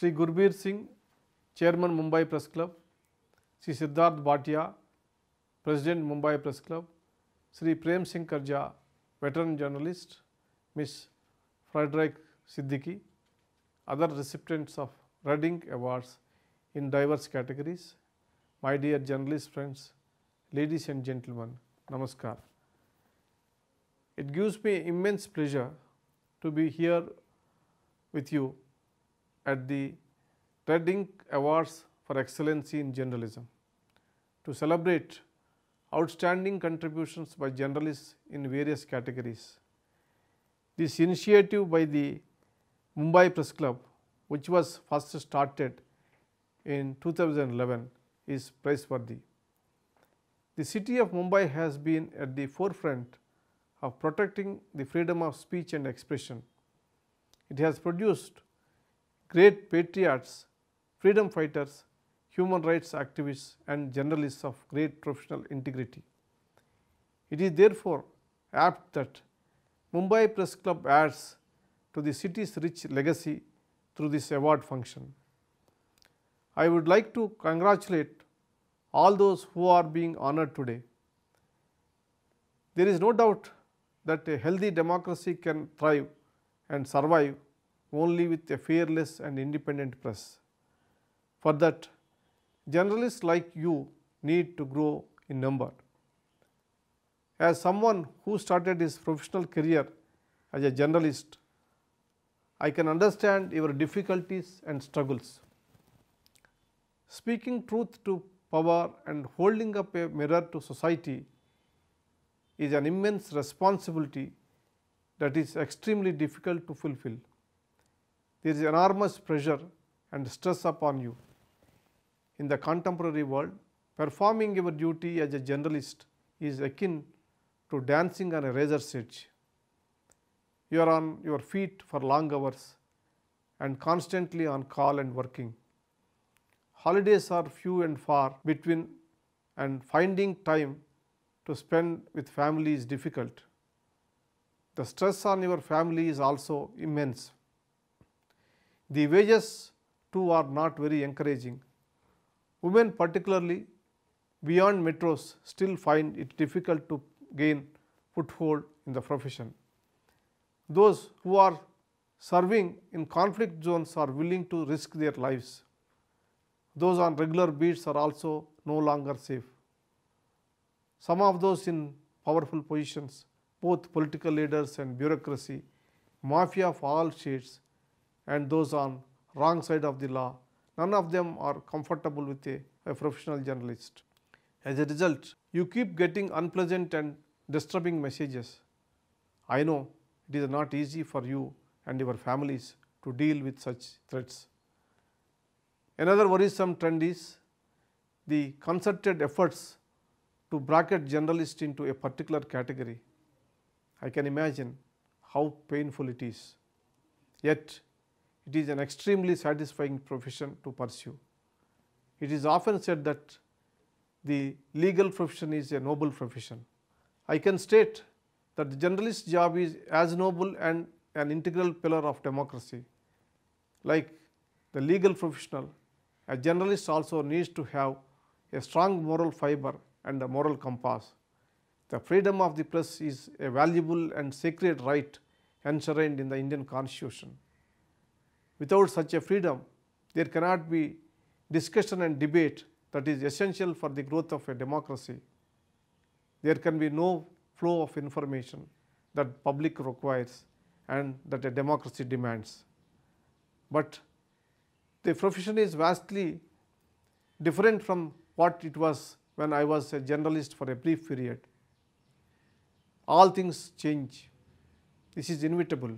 Shri Gurbir Singh chairman Mumbai press club Shri Siddharth Bhatia president Mumbai press club Shri Prem Singh Karja veteran journalist miss Frederick Siddiqui other recipients of Red Ink awards in diverse categories my dear journalist friends ladies and gentleman नमस्कार it gives me immense pleasure to be here with you at the Red Ink Awards for Excellency in Journalism to celebrate outstanding contributions by journalists in various categories. This initiative by the Mumbai Press Club, which was first started in 2011, is praiseworthy. The city of Mumbai has been at the forefront of protecting the freedom of speech and expression. It has produced great patriots, freedom fighters, human rights activists and journalists of great professional integrity. It is therefore apt that Mumbai Press Club adds to the city's rich legacy through this award function. I would like to congratulate all those who are being honored today. There is no doubt that a healthy democracy can thrive and survive only with a fearless and independent press. For that, journalists like you need to grow in number. As someone who started his professional career as a journalist, I can understand your difficulties and struggles. Speaking truth to power and holding up a mirror to society is an immense responsibility that is extremely difficult to fulfill there is enormous pressure and stress upon you. In the contemporary world, performing your duty as a journalist is akin to dancing on a razor's edge. You are on your feet for long hours and constantly on call and working. Holidays are few and far between and finding time to spend with family is difficult. The stress on your family is also immense. The wages too are not very encouraging. Women particularly beyond metros still find it difficult to gain foothold in the profession. Those who are serving in conflict zones are willing to risk their lives. Those on regular beats are also no longer safe. Some of those in powerful positions, both political leaders and bureaucracy, mafia of all shades and those on wrong side of the law, none of them are comfortable with a, a professional journalist. As a result, you keep getting unpleasant and disturbing messages. I know it is not easy for you and your families to deal with such threats. Another worrisome trend is the concerted efforts to bracket journalists into a particular category. I can imagine how painful it is. Yet, it is an extremely satisfying profession to pursue. It is often said that the legal profession is a noble profession. I can state that the journalist's job is as noble and an integral pillar of democracy. Like the legal professional, a journalist also needs to have a strong moral fiber and a moral compass. The freedom of the press is a valuable and sacred right enshrined in the Indian constitution. Without such a freedom, there cannot be discussion and debate that is essential for the growth of a democracy. There can be no flow of information that public requires and that a democracy demands. But the profession is vastly different from what it was when I was a journalist for a brief period. All things change. This is inevitable.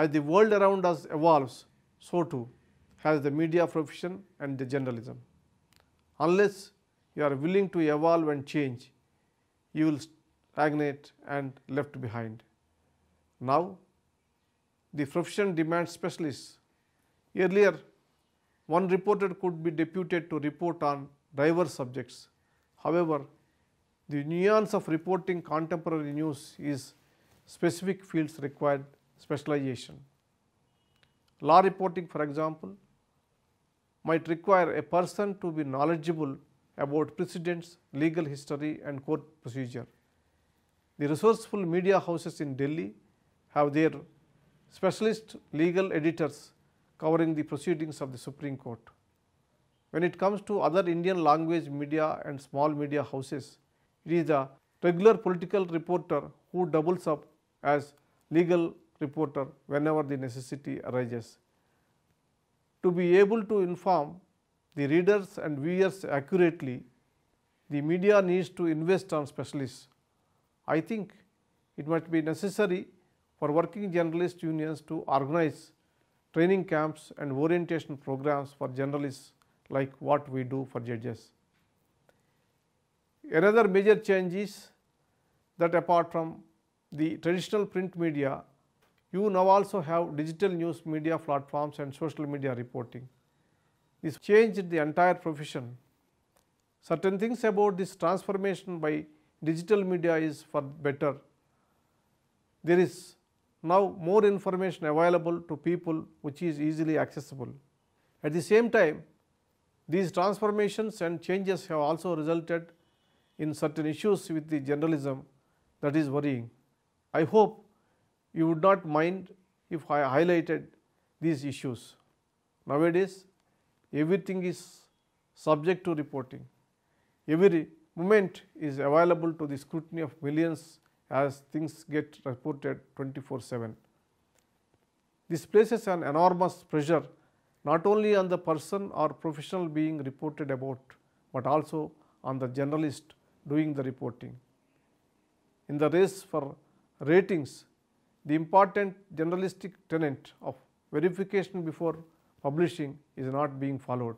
As the world around us evolves, so too has the media profession and the journalism. Unless you are willing to evolve and change, you will stagnate and left behind. Now, the profession demands specialists. Earlier, one reporter could be deputed to report on diverse subjects. However, the nuance of reporting contemporary news is specific fields required specialization. Law reporting for example, might require a person to be knowledgeable about precedents, legal history and court procedure. The resourceful media houses in Delhi have their specialist legal editors covering the proceedings of the Supreme Court. When it comes to other Indian language media and small media houses, it is the regular political reporter who doubles up as legal reporter whenever the necessity arises. To be able to inform the readers and viewers accurately, the media needs to invest on specialists. I think it must be necessary for working journalist unions to organize training camps and orientation programs for journalists like what we do for judges. Another major change is that apart from the traditional print media, you now also have digital news media platforms and social media reporting. This changed the entire profession. Certain things about this transformation by digital media is for better. There is now more information available to people which is easily accessible. At the same time, these transformations and changes have also resulted in certain issues with the journalism that is worrying. I hope you would not mind if I highlighted these issues. Nowadays, everything is subject to reporting. Every moment is available to the scrutiny of millions as things get reported 24 7. This places an enormous pressure not only on the person or professional being reported about, but also on the journalist doing the reporting. In the race for ratings, the important generalistic tenet of verification before publishing is not being followed.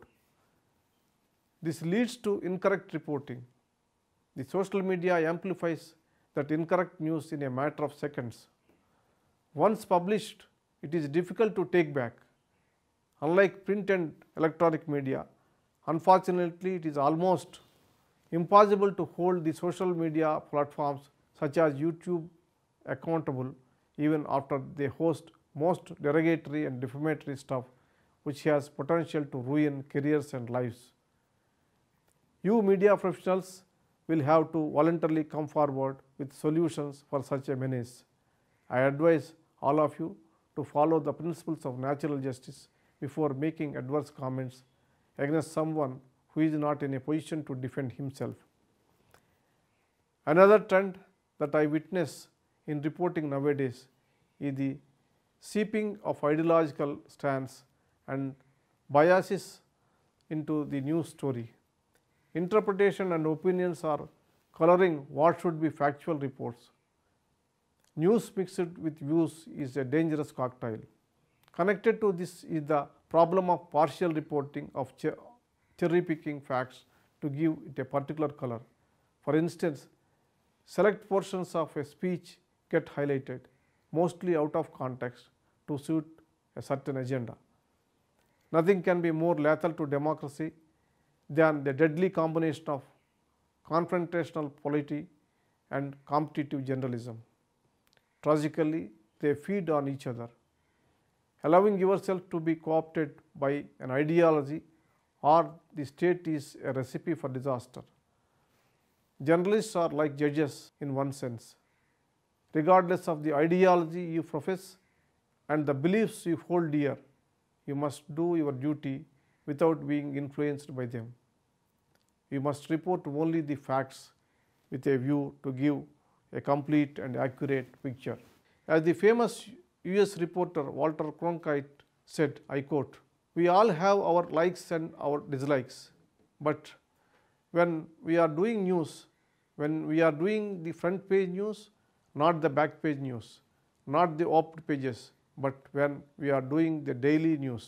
This leads to incorrect reporting. The social media amplifies that incorrect news in a matter of seconds. Once published, it is difficult to take back. Unlike print and electronic media, unfortunately, it is almost impossible to hold the social media platforms such as YouTube accountable even after they host most derogatory and defamatory stuff which has potential to ruin careers and lives. You media professionals will have to voluntarily come forward with solutions for such a menace. I advise all of you to follow the principles of natural justice before making adverse comments against someone who is not in a position to defend himself. Another trend that I witness in reporting nowadays is the seeping of ideological stands and biases into the news story. Interpretation and opinions are coloring what should be factual reports. News mixed with views is a dangerous cocktail. Connected to this is the problem of partial reporting of cherry picking facts to give it a particular color. For instance, select portions of a speech get highlighted mostly out of context to suit a certain agenda. Nothing can be more lethal to democracy than the deadly combination of confrontational polity and competitive generalism. Tragically, they feed on each other. Allowing yourself to be co opted by an ideology or the state is a recipe for disaster. Journalists are like judges in one sense regardless of the ideology you profess and the beliefs you hold dear, you must do your duty without being influenced by them. You must report only the facts with a view to give a complete and accurate picture. As the famous US reporter Walter Cronkite said, I quote, We all have our likes and our dislikes, but when we are doing news, when we are doing the front page news, not the back page news, not the opt pages, but when we are doing the daily news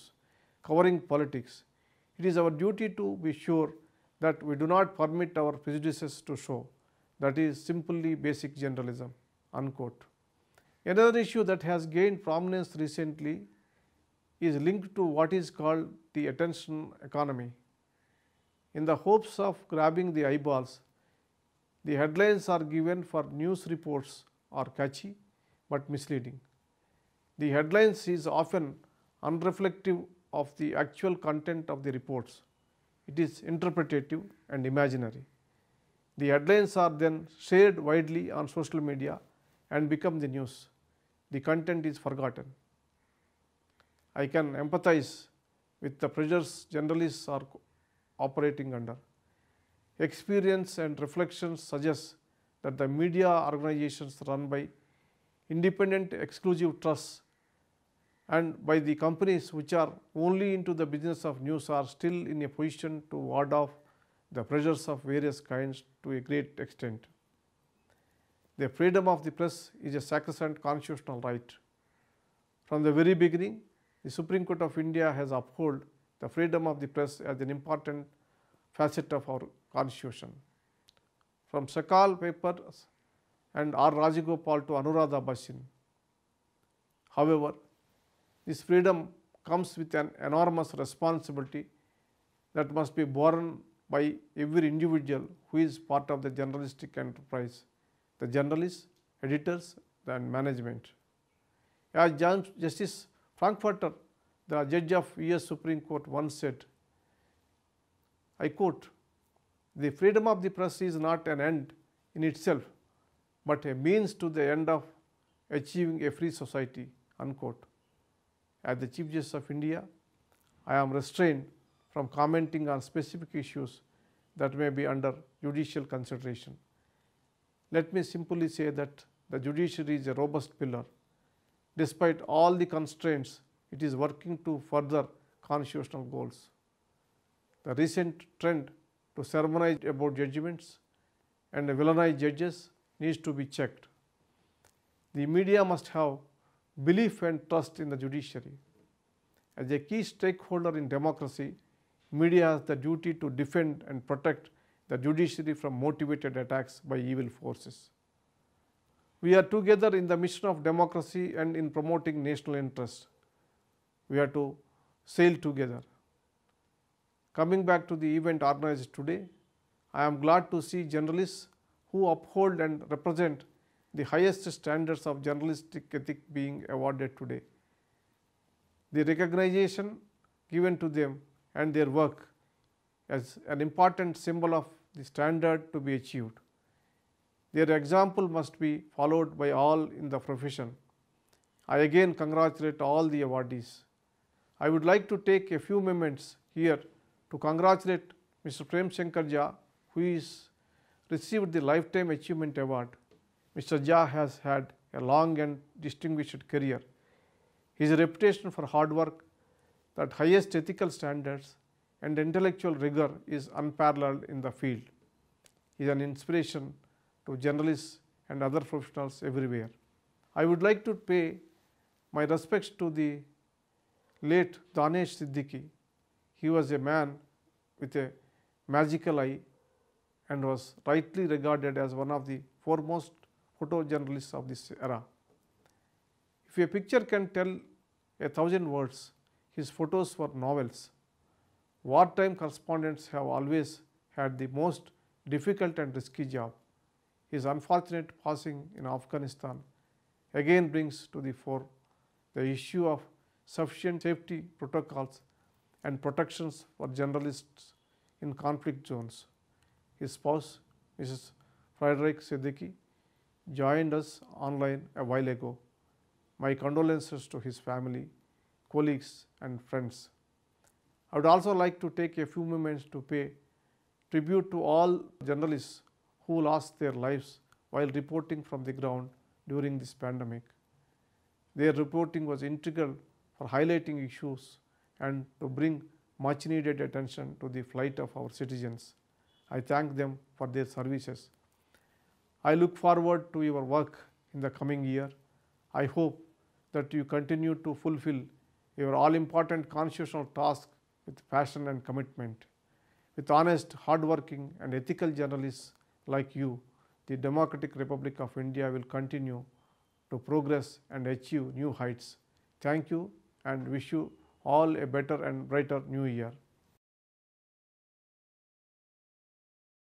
covering politics, it is our duty to be sure that we do not permit our prejudices to show that is simply basic generalism unquote. Another issue that has gained prominence recently is linked to what is called the attention economy. In the hopes of grabbing the eyeballs, the headlines are given for news reports or catchy but misleading. The headlines is often unreflective of the actual content of the reports. It is interpretative and imaginary. The headlines are then shared widely on social media and become the news. The content is forgotten. I can empathize with the pressures journalists are operating under. Experience and reflections suggest that the media organizations run by independent exclusive trusts and by the companies which are only into the business of news are still in a position to ward off the pressures of various kinds to a great extent. The freedom of the press is a sacrosanct constitutional right. From the very beginning, the Supreme Court of India has upheld the freedom of the press as an important facet of our constitution from Sakal paper and R. Rajagopal to Anuradha Bhasin. However, this freedom comes with an enormous responsibility that must be borne by every individual who is part of the journalistic enterprise, the journalists, editors and management. As Justice Frankfurter, the judge of US Supreme Court once said, I quote, the freedom of the press is not an end in itself, but a means to the end of achieving a free society." Unquote. As the Chief Justice of India, I am restrained from commenting on specific issues that may be under judicial consideration. Let me simply say that the judiciary is a robust pillar. Despite all the constraints, it is working to further constitutional goals. The recent trend to sermonize about judgments and villainize judges needs to be checked. The media must have belief and trust in the judiciary. As a key stakeholder in democracy, media has the duty to defend and protect the judiciary from motivated attacks by evil forces. We are together in the mission of democracy and in promoting national interest. We are to sail together. Coming back to the event organized today, I am glad to see journalists who uphold and represent the highest standards of journalistic ethic being awarded today. The recognition given to them and their work as an important symbol of the standard to be achieved. Their example must be followed by all in the profession. I again congratulate all the awardees. I would like to take a few moments here to congratulate Mr. Prem Shankar Jha, who is received the Lifetime Achievement Award. Mr. Jha has had a long and distinguished career. His reputation for hard work, that highest ethical standards and intellectual rigor is unparalleled in the field. He is an inspiration to journalists and other professionals everywhere. I would like to pay my respects to the late Danesh Siddiqui, he was a man with a magical eye and was rightly regarded as one of the foremost photojournalists of this era. If a picture can tell a thousand words, his photos were novels. Wartime correspondents have always had the most difficult and risky job. His unfortunate passing in Afghanistan again brings to the fore the issue of sufficient safety protocols and protections for journalists in conflict zones. His spouse, Mrs. Frederick Siddiqui, joined us online a while ago. My condolences to his family, colleagues and friends. I would also like to take a few moments to pay tribute to all journalists who lost their lives while reporting from the ground during this pandemic. Their reporting was integral for highlighting issues and to bring much needed attention to the plight of our citizens. I thank them for their services. I look forward to your work in the coming year. I hope that you continue to fulfill your all important constitutional task with passion and commitment. With honest, hardworking and ethical journalists like you, the Democratic Republic of India will continue to progress and achieve new heights. Thank you and wish you all a better and brighter new year.